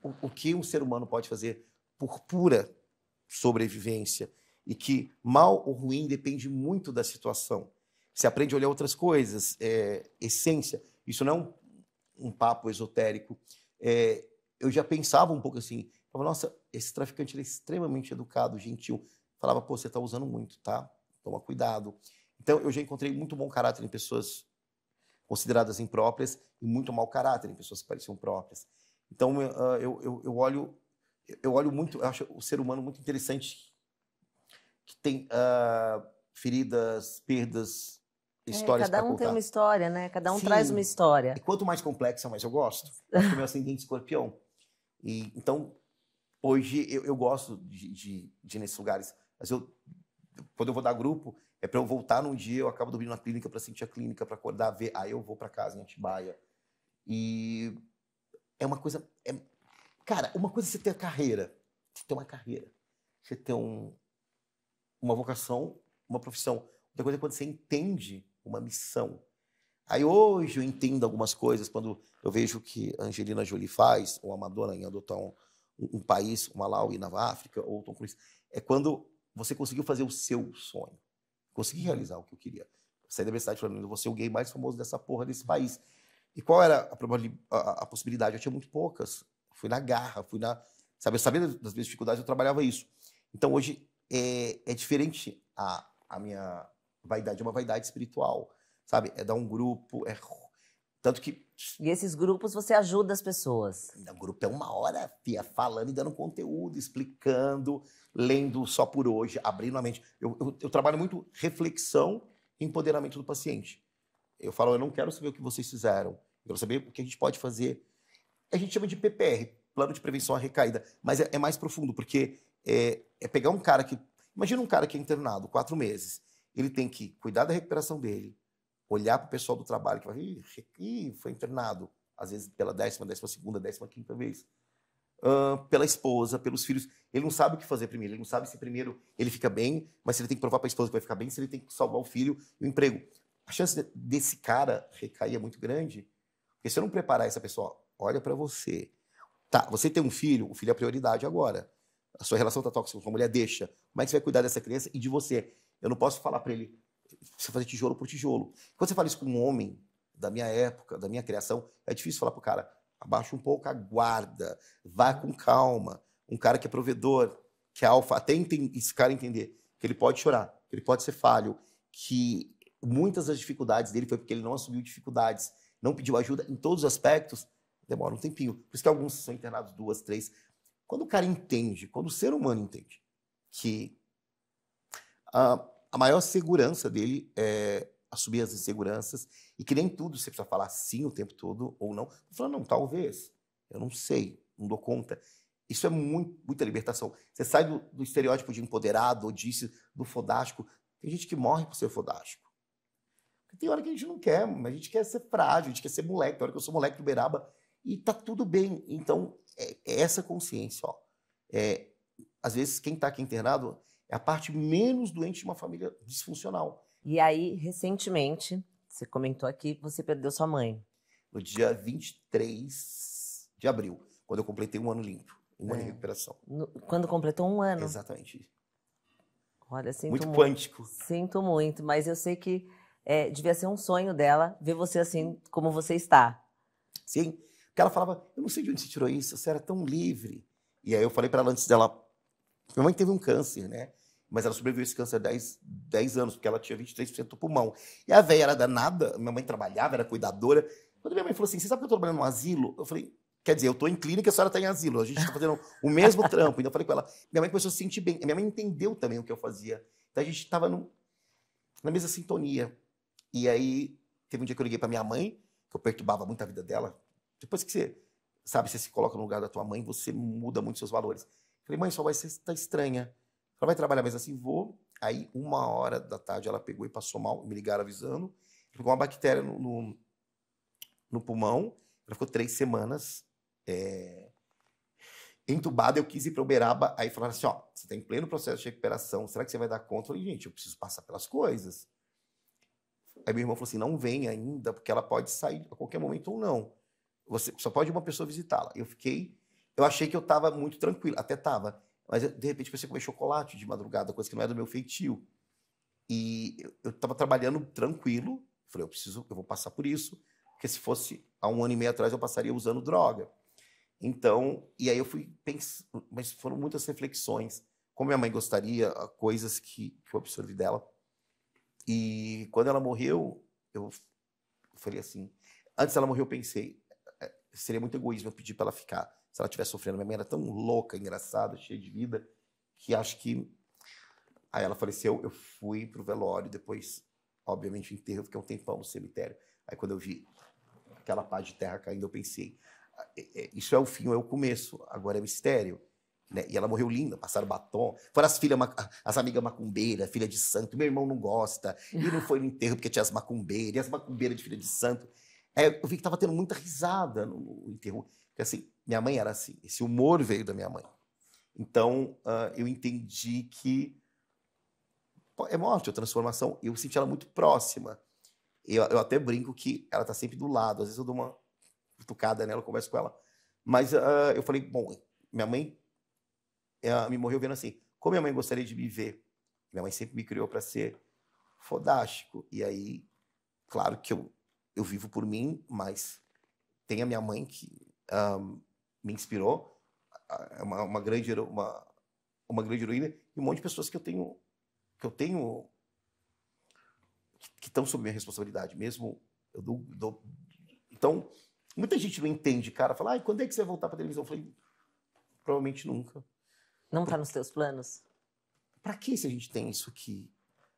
o, o que um ser humano pode fazer por pura sobrevivência e que mal ou ruim depende muito da situação. Você aprende a olhar outras coisas, é, essência. Isso não é um, um papo esotérico. É, eu já pensava um pouco assim, falava, nossa, esse traficante é extremamente educado, gentil. Falava, pô, você está usando muito, tá? Toma cuidado. Então, eu já encontrei muito bom caráter em pessoas consideradas impróprias e muito mau caráter em pessoas que pareciam próprias. Então, ah, eu, eu, eu olho eu olho muito, eu acho o ser humano muito interessante, que tem uh, feridas, perdas, é, histórias é, Cada um contar. tem uma história, né? Cada um Sim. traz uma história. E quanto mais complexa, mais eu gosto. Acho [LAUGHS] que meu ascendente é escorpião. E, então, hoje eu, eu gosto de, de, de ir nesses lugares. Mas eu, quando eu vou dar grupo, é para eu voltar num dia, eu acabo dormindo na clínica para sentir a clínica, para acordar, ver. Aí eu vou para casa em Atibaia. E é uma coisa. É... Cara, uma coisa é você ter carreira. Você ter uma carreira. Você ter um, uma vocação, uma profissão. Outra coisa é quando você entende uma missão. Aí hoje eu entendo algumas coisas quando eu vejo o que Angelina Jolie faz, ou a Madonna em adotar um, um país, o Malawi na África, ou Tom Cruise. É quando você conseguiu fazer o seu sonho. Consegui realizar o que eu queria. Saí da Universidade falando, eu vou ser é o gay mais famoso dessa porra desse país. E qual era a, a, a possibilidade? Eu tinha muito poucas. Fui na garra, fui na... Sabe, eu sabia das minhas dificuldades, eu trabalhava isso. Então, hoje, é, é diferente a, a minha vaidade. É uma vaidade espiritual, sabe? É dar um grupo, é... Tanto que e esses grupos você ajuda as pessoas. O grupo é uma hora, fia, falando e dando conteúdo, explicando, lendo só por hoje, abrindo a mente. Eu, eu, eu trabalho muito reflexão e empoderamento do paciente. Eu falo, eu não quero saber o que vocês fizeram, eu quero saber o que a gente pode fazer. A gente chama de PPR, Plano de Prevenção à Recaída, mas é, é mais profundo, porque é, é pegar um cara que. Imagina um cara que é internado quatro meses. Ele tem que cuidar da recuperação dele, olhar para o pessoal do trabalho que vai, ih, ih, foi internado, às vezes pela décima, décima segunda, décima quinta vez. Uh, pela esposa, pelos filhos. Ele não sabe o que fazer primeiro. Ele não sabe se primeiro ele fica bem, mas se ele tem que provar para a esposa que vai ficar bem, se ele tem que salvar o filho e o emprego. A chance desse cara recair é muito grande. Porque se eu não preparar essa pessoa, olha para você. Tá, você tem um filho, o filho é a prioridade agora. A sua relação tá tóxica com a mulher, deixa. Como é que você vai cuidar dessa criança e de você? Eu não posso falar para ele, você fazer tijolo por tijolo. Quando você fala isso com um homem da minha época, da minha criação, é difícil falar pro cara, abaixa um pouco a guarda, vá com calma. Um cara que é provedor, que é alfa, até esse cara entender que ele pode chorar, que ele pode ser falho, que muitas das dificuldades dele foi porque ele não assumiu dificuldades, não pediu ajuda em todos os aspectos, demora um tempinho. Por isso que alguns são internados duas, três. Quando o cara entende, quando o ser humano entende que ah, a maior segurança dele é assumir as inseguranças e que nem tudo você precisa falar sim o tempo todo ou não. Falando, não, talvez, eu não sei, não dou conta. Isso é muito, muita libertação. Você sai do, do estereótipo de empoderado ou disse do fodástico. Tem gente que morre por ser fodástico. Tem hora que a gente não quer, mas a gente quer ser frágil, a gente quer ser moleque. Tem hora que eu sou moleque do Beraba e tá tudo bem. Então, é, é essa consciência, ó. É, às vezes, quem tá aqui internado é a parte menos doente de uma família disfuncional. E aí, recentemente, você comentou aqui, você perdeu sua mãe. No dia 23 de abril, quando eu completei um ano limpo, um é. ano de é. recuperação. No, quando completou um ano? Exatamente. Olha, sinto muito. Muito quântico. Sinto muito, mas eu sei que é, devia ser um sonho dela ver você assim como você está. Sim, porque ela falava, eu não sei de onde você tirou isso, você era tão livre. E aí eu falei para ela antes dela, minha mãe teve um câncer, né? Mas ela sobreviveu a esse câncer 10, 10 anos, porque ela tinha 23% do pulmão. E a velha era danada, minha mãe trabalhava, era cuidadora. Quando minha mãe falou assim: Você sabe que eu estou trabalhando no asilo? Eu falei: Quer dizer, eu estou em clínica e a senhora está em asilo. A gente está fazendo o mesmo [LAUGHS] trampo. Então eu falei com ela. Minha mãe começou a se sentir bem. Minha mãe entendeu também o que eu fazia. Então a gente estava na mesma sintonia. E aí teve um dia que eu liguei para minha mãe, que eu perturbava muito a vida dela. Depois que você, sabe, você se coloca no lugar da tua mãe, você muda muito seus valores. Eu falei, mãe, sua voz está tá estranha. Ela vai trabalhar mas assim, vou. Aí, uma hora da tarde, ela pegou e passou mal, me ligaram avisando. Ficou uma bactéria no, no, no pulmão. Ela ficou três semanas é, entubada. Eu quis ir para Uberaba. Aí falaram assim: ó, você está em pleno processo de recuperação. Será que você vai dar conta? Eu falei, gente, eu preciso passar pelas coisas. Aí meu irmão falou assim: não vem ainda, porque ela pode sair a qualquer momento ou não. Você só pode uma pessoa visitá-la. Eu fiquei, eu achei que eu estava muito tranquilo, até estava. Mas de repente pensei a comer chocolate de madrugada, coisa que não era é do meu feitio. E eu estava trabalhando tranquilo. Falei, eu preciso, eu vou passar por isso, porque se fosse há um ano e meio atrás eu passaria usando droga. Então, e aí eu fui pensando, mas foram muitas reflexões. Como minha mãe gostaria, ah, coisas que, que eu absorvi dela. E quando ela morreu, eu falei assim. Antes ela morreu, eu pensei, eh, seria muito egoísmo eu pedir para ela ficar se ela estivesse sofrendo. Minha mãe era tão louca, engraçada, cheia de vida, que acho que. Aí ela faleceu, eu fui pro velório, depois, obviamente, o enterro, eu fiquei um tempão no cemitério. Aí quando eu vi aquela pá de terra caindo, eu pensei: ah, é, é, isso é o fim ou é o começo, agora é mistério. Né? E ela morreu linda, passaram batom. Foram as filhas, as amigas macumbeiras, filha de santo. Meu irmão não gosta. E não foi no enterro porque tinha as macumbeiras, e as macumbeiras de filha de santo. É, eu vi que estava tendo muita risada no, no enterro. Porque assim, minha mãe era assim, esse humor veio da minha mãe. Então, uh, eu entendi que é morte, é transformação. Eu senti ela muito próxima. Eu, eu até brinco que ela está sempre do lado. Às vezes eu dou uma cutucada nela, eu converso com ela. Mas uh, eu falei, bom, minha mãe me morreu vendo assim. Como minha mãe gostaria de me ver? Minha mãe sempre me criou para ser fodástico. E aí, claro que eu, eu vivo por mim, mas tem a minha mãe que um, me inspirou, é uma, uma, grande, uma, uma grande heroína, e um monte de pessoas que eu tenho, que eu tenho, que estão sob minha responsabilidade mesmo. Eu dou, dou, então, muita gente não entende, cara, fala, ah, quando é que você vai voltar para televisão? Eu falei, provavelmente nunca. Não está nos seus planos? Para que se a gente tem isso aqui?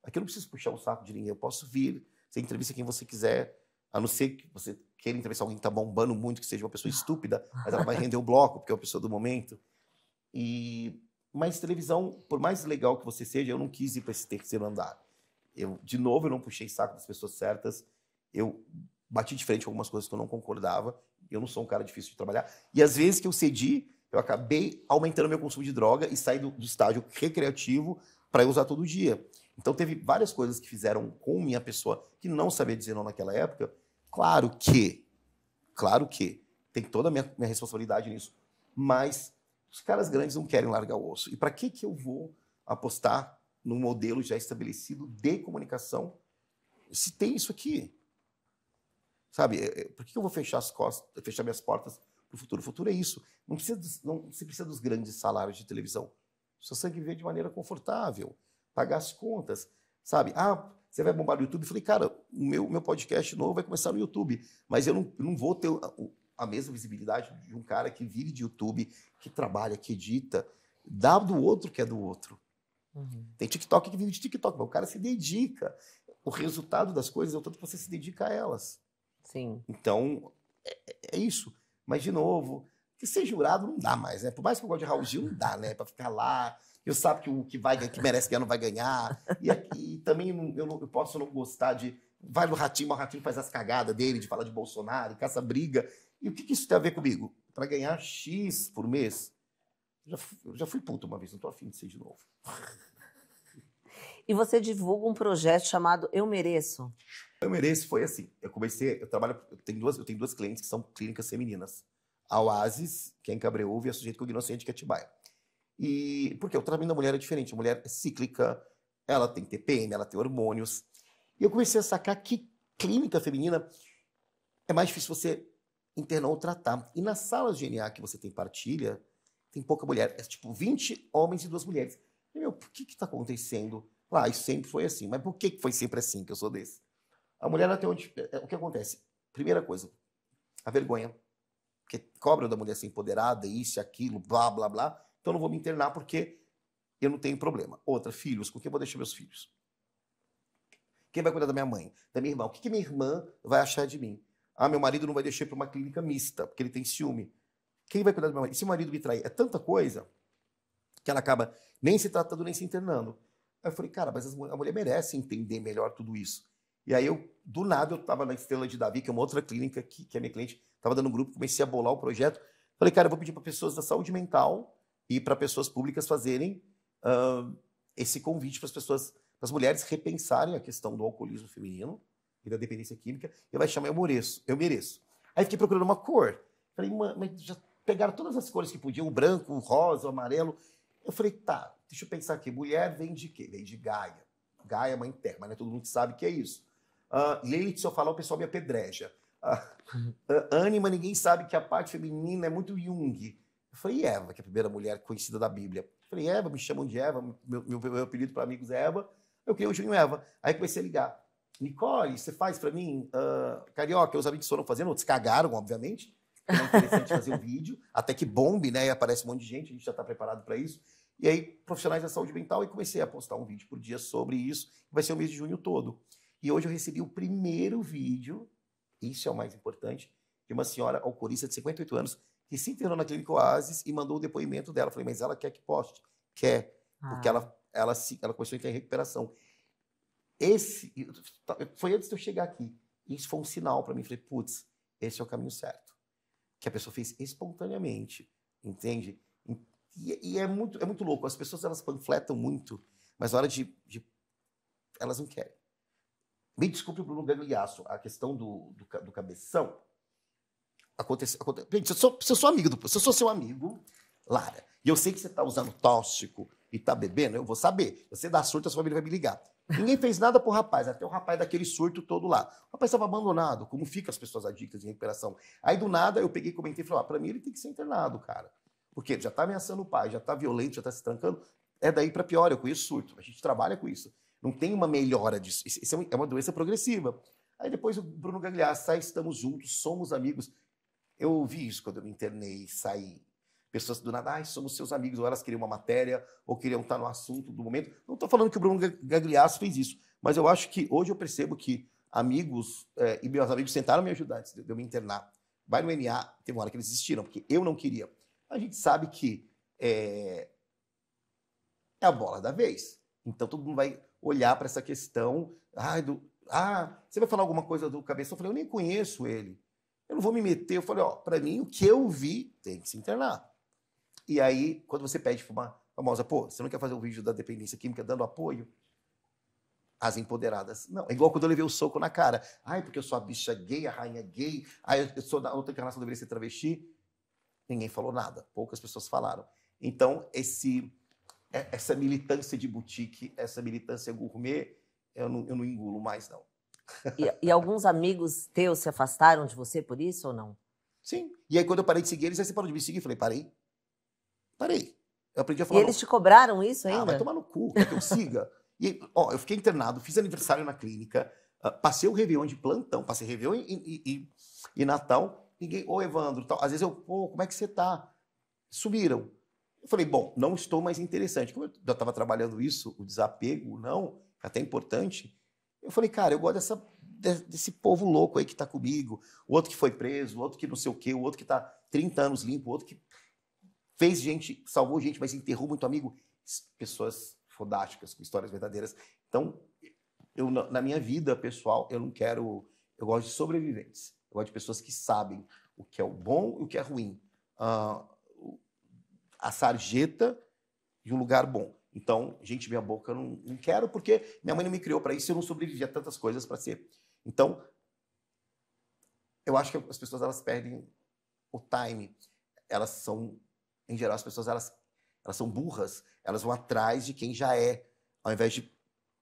Aqui eu não preciso puxar o um saco de ninguém, eu posso vir, você entrevista quem você quiser, a não ser que você queira entrevistar alguém que está bombando muito, que seja uma pessoa ah. estúpida, mas ela vai render o bloco, porque é uma pessoa do momento. E mas televisão, por mais legal que você seja, eu não quis ir para esse terceiro andar. Eu, de novo, eu não puxei saco das pessoas certas. Eu bati de frente com algumas coisas que eu não concordava. Eu não sou um cara difícil de trabalhar. E às vezes que eu cedi, eu acabei aumentando meu consumo de droga e saí do, do estágio recreativo para usar todo dia. Então teve várias coisas que fizeram com minha pessoa que não sabia dizer não naquela época Claro que, claro que, tem toda a minha, minha responsabilidade nisso, mas os caras grandes não querem largar o osso. E para que, que eu vou apostar num modelo já estabelecido de comunicação se tem isso aqui? Sabe, é, é, por que eu vou fechar as costas, fechar minhas portas para o futuro? O futuro é isso. Não precisa, dos, não, precisa dos grandes salários de televisão. Você tem que viver de maneira confortável, pagar as contas, sabe? Ah, você vai bombar no YouTube? falei, cara, o meu, meu podcast novo vai começar no YouTube, mas eu não, não vou ter a mesma visibilidade de um cara que vive de YouTube, que trabalha, que edita, dá do outro que é do outro. Uhum. Tem TikTok que vive de TikTok, mas o cara se dedica. O resultado das coisas é o tanto que você se dedica a elas. Sim. Então, é, é, é isso. Mas, de novo, que ser jurado não dá mais, né? Por mais que eu goste de Raul Gil, não dá, né? Pra ficar lá eu sabe que o que vai que merece ganhar não vai ganhar. E, e também eu, não, eu posso não gostar de. Vai no ratinho, mas o ratinho faz as cagadas dele, de falar de Bolsonaro, e caça briga. E o que, que isso tem a ver comigo? Para ganhar X por mês, já, eu já fui puto uma vez, não estou afim de ser de novo. E você divulga um projeto chamado Eu Mereço. Eu Mereço foi assim. Eu comecei, eu trabalho, eu tenho duas, eu tenho duas clientes que são clínicas femininas. A Oasis, que é em Cabreúva, e a Sujeito Cognoscente, que é Tibaia. E porque o tratamento da mulher é diferente, a mulher é cíclica, ela tem TPM, ela tem hormônios. E eu comecei a sacar que clínica feminina é mais difícil você internar ou tratar. E nas salas de NA que você tem partilha, tem pouca mulher. É tipo 20 homens e duas mulheres. E, meu, por que que tá acontecendo? Lá, ah, isso sempre foi assim. Mas por que que foi sempre assim que eu sou desse? A mulher até onde... É, o que acontece? Primeira coisa, a vergonha. Porque cobra da mulher ser empoderada, isso, aquilo, blá, blá, blá então não vou me internar porque eu não tenho problema. Outra, filhos, com quem eu vou deixar meus filhos? Quem vai cuidar da minha mãe? Da minha irmã? O que, que minha irmã vai achar de mim? Ah, meu marido não vai deixar para uma clínica mista, porque ele tem ciúme. Quem vai cuidar da minha mãe? E se o marido me trair? É tanta coisa que ela acaba nem se tratando, nem se internando. Aí eu falei, cara, mas a mulher merece entender melhor tudo isso. E aí eu, do nada, eu estava na Estrela de Davi, que é uma outra clínica que, que é minha cliente, estava dando um grupo, comecei a bolar o projeto. Falei, cara, eu vou pedir para pessoas da saúde mental e para pessoas públicas fazerem uh, esse convite para as pessoas, para as mulheres repensarem a questão do alcoolismo feminino e da dependência química. Eu vai chamar Eu Mereço. Eu Mereço. Aí fiquei procurando uma cor. Falei, mas já pegaram todas as cores que podiam, o branco, o rosa, o amarelo. Eu falei, tá, deixa eu pensar aqui. Mulher vem de quê? Vem de Gaia. Gaia, é mãe terra, mas né? todo mundo sabe que é isso. Uh, leite, se eu falar, o pessoal me apedreja. Uh, [LAUGHS] uh, ânima, ninguém sabe que a parte feminina é muito Jung. Eu falei, Eva, que é a primeira mulher conhecida da Bíblia. Eu falei, Eva, me chamam de Eva, meu, meu, meu apelido para amigos é Eva. Eu criei o Juninho Eva. Aí comecei a ligar. Nicole, você faz para mim? Uh, carioca, os amigos foram fazendo, outros cagaram, obviamente. É interessante [LAUGHS] fazer um vídeo, até que bombe, né? E aparece um monte de gente, a gente já está preparado para isso. E aí, profissionais da saúde mental, e comecei a postar um vídeo por dia sobre isso. Vai ser o mês de junho todo. E hoje eu recebi o primeiro vídeo, isso é o mais importante, de uma senhora alcorista de 58 anos, que se internou na clínica Oasis e mandou o depoimento dela. falei, mas ela quer que poste? Quer. Ah. Porque ela, ah. ela, se, ela começou a entrar em recuperação. Esse, tá, foi antes de eu chegar aqui. Isso foi um sinal para mim. falei, putz, esse é o caminho certo. Que a pessoa fez espontaneamente, entende? E, e, é, muito, é muito louco. As pessoas, elas panfletam muito, mas na hora de... de elas não querem. Me desculpe Bruno Gagliasso, a questão do, do, do cabeção, aconteceu acontece. Gente, se eu, sou, se eu sou amigo do, se eu sou seu amigo, Lara, e eu sei que você está usando tóxico e está bebendo, eu vou saber. Você dá surto, a sua família vai me ligar. Ninguém fez nada pro rapaz, até o rapaz daquele surto todo lá. O rapaz estava abandonado, como fica as pessoas adictas de recuperação. Aí do nada eu peguei, comentei e falei: ah, para mim ele tem que ser internado, cara. Porque ele já está ameaçando o pai, já está violento, já está se trancando. É daí para pior, eu conheço surto. A gente trabalha com isso. Não tem uma melhora disso. Isso é, é uma doença progressiva. Aí depois o Bruno Gagliasso sai, estamos juntos, somos amigos. Eu ouvi isso quando eu me internei e saí. Pessoas do nada, ah, somos seus amigos, ou elas queriam uma matéria, ou queriam estar no assunto do momento. Não estou falando que o Bruno Gagliasso fez isso, mas eu acho que hoje eu percebo que amigos é, e meus amigos tentaram me ajudar antes de eu me internar. Vai no NA, teve uma hora que eles desistiram, porque eu não queria. A gente sabe que é, é a bola da vez. Então todo mundo vai olhar para essa questão. Ah, do, ah, você vai falar alguma coisa do cabeça? Eu falei, eu nem conheço ele. Eu não vou me meter. Eu falei, ó, para mim, o que eu vi tem que se internar. E aí, quando você pede para uma famosa, pô, você não quer fazer um vídeo da dependência química dando apoio? As empoderadas. Não, é igual quando eu levei o um soco na cara. Ai, porque eu sou a bicha gay, a rainha gay, ai, eu sou da outra encarnação, deveria ser travesti. Ninguém falou nada, poucas pessoas falaram. Então, esse, é, essa militância de boutique, essa militância gourmet, eu não, eu não engulo mais, não. E, e alguns amigos teus se afastaram de você por isso ou não? Sim. E aí, quando eu parei de seguir eles, aí você parou de me seguir. Eu falei, parei. Parei. Eu aprendi a falar. E eles te cobraram isso ainda? Ah, vai tomar no cu, que eu siga. [LAUGHS] e, ó, eu fiquei internado, fiz aniversário na clínica, uh, passei o Réveillon de plantão, passei Réveillon e, e, e, e Natal. Ninguém, ô Evandro, tal. às vezes eu, pô, como é que você tá? Sumiram. Eu falei, bom, não estou mais interessante. Como eu já estava trabalhando isso, o desapego, não, é até importante, eu falei, cara, eu gosto dessa, desse povo louco aí que está comigo, o outro que foi preso, o outro que não sei o quê, o outro que está 30 anos limpo, o outro que fez gente, salvou gente, mas enterrou muito amigo. Pessoas fodásticas, com histórias verdadeiras. Então, eu, na minha vida pessoal, eu não quero. Eu gosto de sobreviventes. Eu gosto de pessoas que sabem o que é o bom e o que é ruim. Uh, a sarjeta de um lugar bom. Então, gente, minha boca eu não, não quero porque minha mãe não me criou para isso, eu não sobrevivi a tantas coisas para ser. Então, eu acho que as pessoas elas perdem o time. Elas são, em geral, as pessoas elas, elas são burras, elas vão atrás de quem já é, ao invés de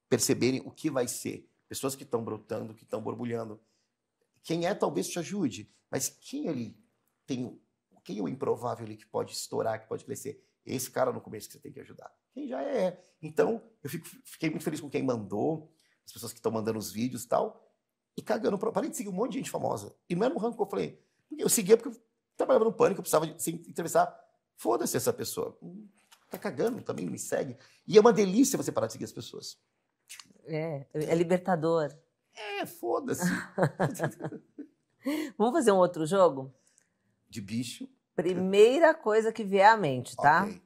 perceberem o que vai ser. Pessoas que estão brotando, que estão borbulhando. Quem é talvez te ajude, mas quem ali tem quem é o improvável ali que pode estourar, que pode crescer? Esse cara no começo que você tem que ajudar. Quem já é. Então, eu fico, fiquei muito feliz com quem mandou, as pessoas que estão mandando os vídeos e tal. E cagando, parei de seguir um monte de gente famosa. E não era eu falei. Eu seguia porque eu trabalhava no pânico, eu precisava de, se entrevistar. Foda-se essa pessoa. Tá cagando, também me segue. E é uma delícia você parar de seguir as pessoas. É, é libertador. É, foda-se. [LAUGHS] Vamos fazer um outro jogo? de bicho. Primeira coisa que vier à mente, tá? Okay.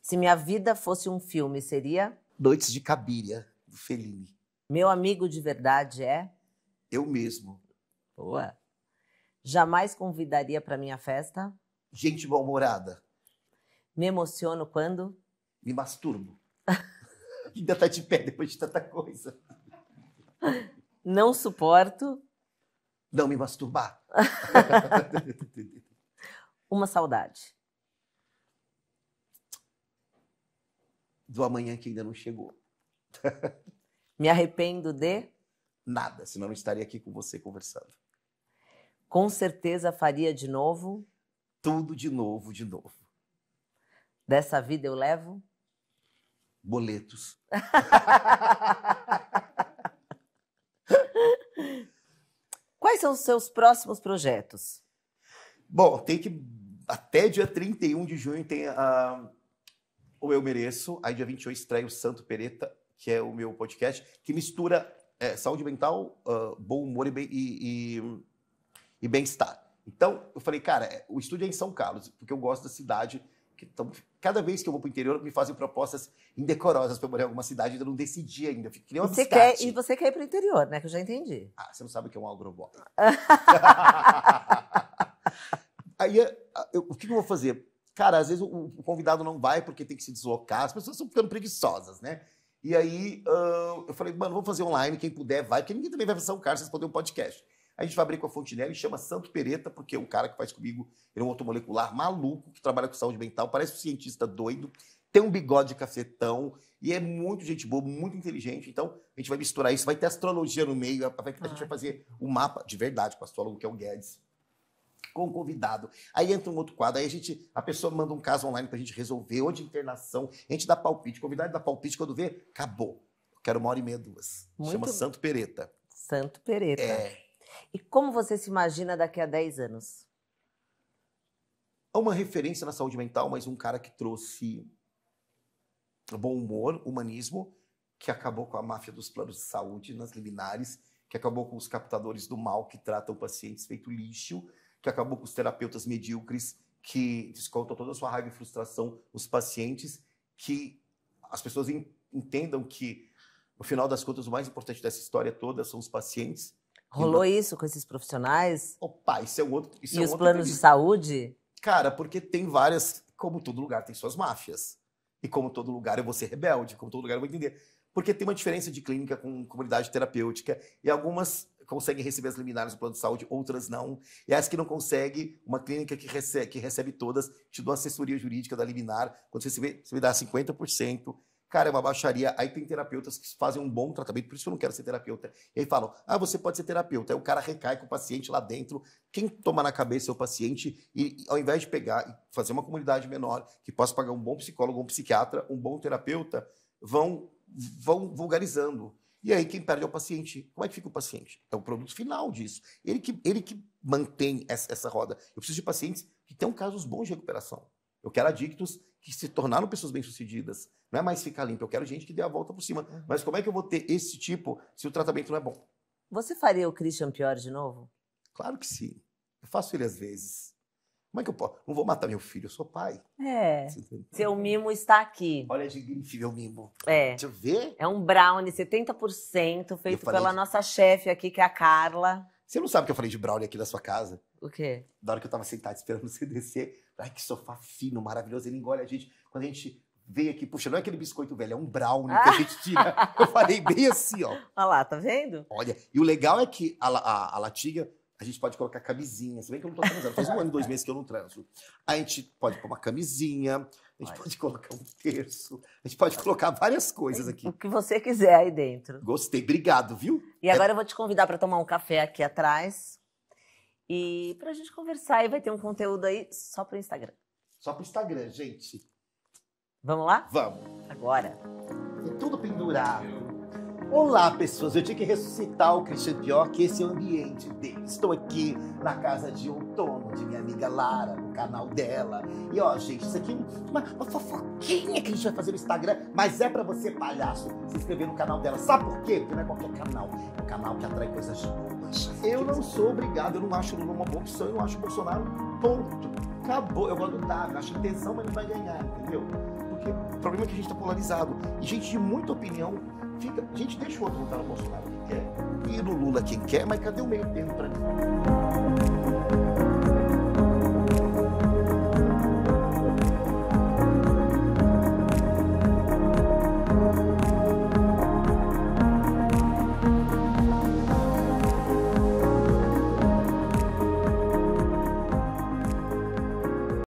Se minha vida fosse um filme, seria? Noites de Cabiria, do Fellini. Meu amigo de verdade é? Eu mesmo. Boa. Jamais convidaria para minha festa? Gente mal-humorada. Me emociono quando? Me masturbo. [LAUGHS] Ainda tá de pé depois de tanta coisa. Não suporto não me masturbar. [LAUGHS] Uma saudade. Do amanhã que ainda não chegou. [LAUGHS] me arrependo de? Nada, senão não estaria aqui com você conversando. Com certeza faria de novo? Tudo de novo, de novo. Dessa vida eu levo? Boletos. [LAUGHS] Quais são os seus próximos projetos? Bom, tem que. Até dia 31 de junho tem a. O Eu Mereço. Aí dia 28 estreia o Santo Pereta, que é o meu podcast, que mistura é, saúde mental, uh, bom humor e, e, e, e bem-estar. Então, eu falei, cara, é, o estúdio é em São Carlos, porque eu gosto da cidade, que tão, Cada vez que eu vou para o interior, me fazem propostas indecorosas para morar em alguma cidade, eu não decidi ainda. Fico que nem você quer, E você quer ir para o interior, né? Que eu já entendi. Ah, você não sabe o que é um agrobó. [LAUGHS] Aí, eh, eu, o que eu vou fazer? Cara, às vezes o, o, convidado não vai porque tem que se deslocar. As pessoas estão ficando preguiçosas, né? E aí, uh, eu falei, mano, vou fazer online. Quem puder, vai. Porque ninguém também vai para São Carlos, vocês podem um podcast. A gente fabrica a Fontenelle e chama Santo Pereta, porque o é cara que faz comigo, ele é um automolecular maluco, que trabalha com saúde mental, parece um cientista doido, tem um bigode de cafetão, e é muito gente boa, muito inteligente. Então, a gente vai misturar isso, vai ter astrologia no meio, a, gente vai ah. fazer o um mapa de verdade com o astrólogo, que é o Guedes com o convidado. Aí entra um outro quadro, aí a gente, a pessoa manda um caso online para a gente resolver, ou de internação, a gente dá palpite, o convidado dá palpite, quando vê, acabou. Quero uma hora e meia, duas. Muito Chama Santo Pereta. Santo Pereta. É. E como você se imagina daqui a 10 anos? Há uma referência na saúde mental, mas um cara que trouxe bom humor, humanismo, que acabou com a máfia dos planos de saúde nas liminares, que acabou com os captadores do mal que tratam pacientes feito lixo, que acabou com os terapeutas medíocres que descontam toda a sua raiva e frustração nos pacientes, que as pessoas entendam que, no final das contas, o mais importante dessa história toda são os pacientes Rolou então isso com esses profissionais? Opa, isso é um outro. Isso é e é um os planos de saúde? Cara, porque tem várias. Como todo lugar tem suas máfias. E como todo lugar eu vou ser rebelde, como todo lugar eu vou entender. Porque tem uma diferença de clínica com comunidade terapêutica e algumas conseguem receber as liminares do plano de saúde, outras não. E as que não conseguem, uma clínica que recebe, que recebe todas, te dou assessoria jurídica da liminar. Quando você receber, você me dá 50%. Cara, é uma baixaria. Aí tem terapeutas que fazem um bom tratamento, por isso que eu não quero ser terapeuta. E aí falam, ah, você pode ser terapeuta. Aí o cara recai com o paciente lá dentro. Quem toma na cabeça é o paciente. E ao invés de pegar e fazer uma comunidade menor, que possa pagar um bom psicólogo, um psiquiatra, um bom terapeuta, vão, vão vulgarizando. E aí quem perde é o paciente. Como é que fica o paciente? É o produto final disso. Ele que, ele que mantém essa, essa roda. Eu preciso de pacientes que tenham casos bons de recuperação. Eu quero adictos que se tornaram pessoas bem-sucedidas. Não é mais ficar limpo, eu quero gente que dê a volta por cima. Uhum. Mas como é que eu vou ter esse tipo se o tratamento não é bom? Você faria o Christian Pior de novo? Claro que sim. Eu faço ele às vezes. Como é que eu posso? Não vou matar meu filho, eu sou pai. É. Seu mimo está aqui. Olha, de incrível meu mimo. É. Deixa eu ver. É um brownie 70% feito pela de... nossa chefe aqui, que é a Carla. Você não sabe que eu falei de brownie aqui na sua casa? O quê? Da hora que eu tava sentado esperando você descer, Ai, que sofá fino, maravilhoso. Ele engole a gente. Quando a gente veio aqui, puxa, não é aquele biscoito velho, é um brownie que a ah! gente tira. Eu falei bem assim, ó. [LAUGHS] Olha lá, tá vendo? Olha, e o legal é que a, a, a latiga, a gente pode colocar camisinha, se bem que eu não tô transando, faz um ano e dois meses que eu não transo. A gente pode pôr uma camisinha, a gente pode colocar um terço, a gente pode colocar várias coisas aqui. O que você quiser aí dentro. Gostei, obrigado, viu? E é agora é... eu vou te convidar para tomar um café aqui atrás, e para a gente conversar e vai ter um conteúdo aí só o Instagram. Só o Instagram, gente. Vamos lá? Vamos. Agora. E tudo pendurado. Olá, pessoas. Eu tinha que ressuscitar o Christian Dior, que esse é o ambiente dele. Estou aqui na casa de outono de minha amiga Lara, no canal dela. E ó, gente, isso aqui é uma, uma fofoquinha que a gente vai fazer no Instagram, mas é para você, palhaço, se inscrever no canal dela. Sabe por quê? Porque não é qualquer canal. É um canal que atrai coisas boas eu não sou obrigado, eu não acho Lula uma boa opção, eu acho Bolsonaro ponto. Acabou. Eu gosto do W, acho intenção, mas não vai ganhar, entendeu? Porque o problema é que a gente está polarizado. E gente de muita opinião fica. A gente deixa o outro votar no Bolsonaro quem quer e no Lula quem quer, mas cadê o meio termo pra mim?